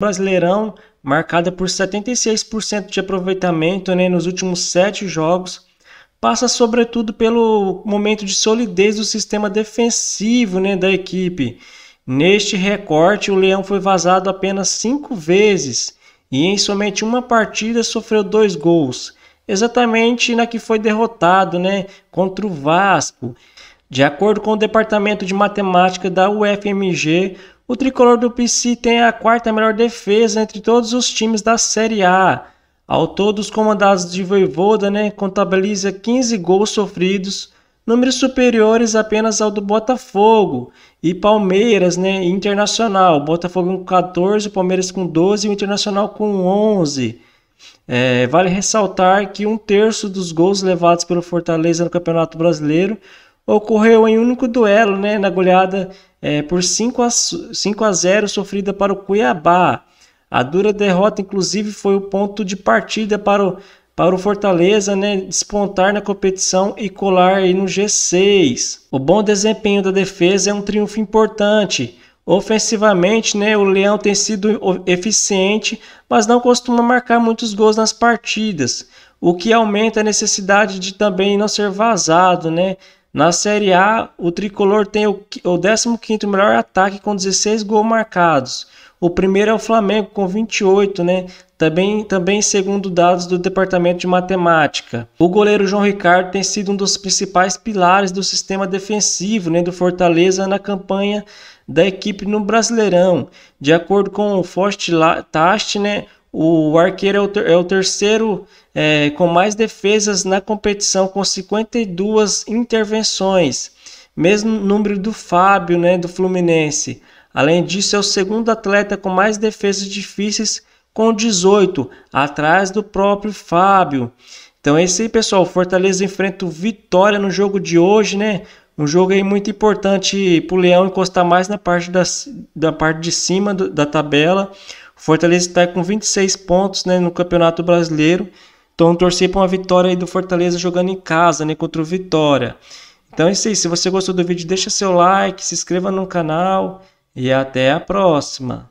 Brasileirão, marcada por 76% de aproveitamento né, nos últimos sete jogos, passa sobretudo pelo momento de solidez do sistema defensivo né, da equipe. Neste recorte, o Leão foi vazado apenas cinco vezes e em somente uma partida sofreu dois gols, exatamente na que foi derrotado né, contra o Vasco. De acordo com o Departamento de Matemática da UFMG, o tricolor do PC tem a quarta melhor defesa entre todos os times da Série A. Ao todo, os comandados de Voivoda né, contabiliza 15 gols sofridos, números superiores apenas ao do Botafogo e Palmeiras né, Internacional. O Botafogo com 14, o Palmeiras com 12 e o Internacional com 11. É, vale ressaltar que um terço dos gols levados pelo Fortaleza no Campeonato Brasileiro ocorreu em um único duelo, né, na goleada é, por 5 a, 5 a 0 sofrida para o Cuiabá. A dura derrota, inclusive, foi o ponto de partida para o, para o Fortaleza né, despontar na competição e colar no G6. O bom desempenho da defesa é um triunfo importante. Ofensivamente, né, o Leão tem sido eficiente, mas não costuma marcar muitos gols nas partidas, o que aumenta a necessidade de também não ser vazado, né? Na Série A, o tricolor tem o 15 melhor ataque com 16 gols marcados. O primeiro é o Flamengo com 28, né? Também, também segundo dados do Departamento de Matemática. O goleiro João Ricardo tem sido um dos principais pilares do sistema defensivo né, do Fortaleza na campanha da equipe no Brasileirão. De acordo com o Forte Tast, né, o Arqueiro é o, ter, é o terceiro é, com mais defesas na competição, com 52 intervenções, mesmo número do Fábio, né, do Fluminense. Além disso, é o segundo atleta com mais defesas difíceis, com 18, atrás do próprio Fábio. Então é isso aí, pessoal. Fortaleza enfrenta o Vitória no jogo de hoje, né? Um jogo aí muito importante para o Leão encostar mais na parte, das, da parte de cima do, da tabela. Fortaleza está com 26 pontos né, no Campeonato Brasileiro. Então torcer para uma vitória do Fortaleza jogando em casa né, contra o Vitória. Então é isso aí. Se você gostou do vídeo, deixa seu like, se inscreva no canal e até a próxima.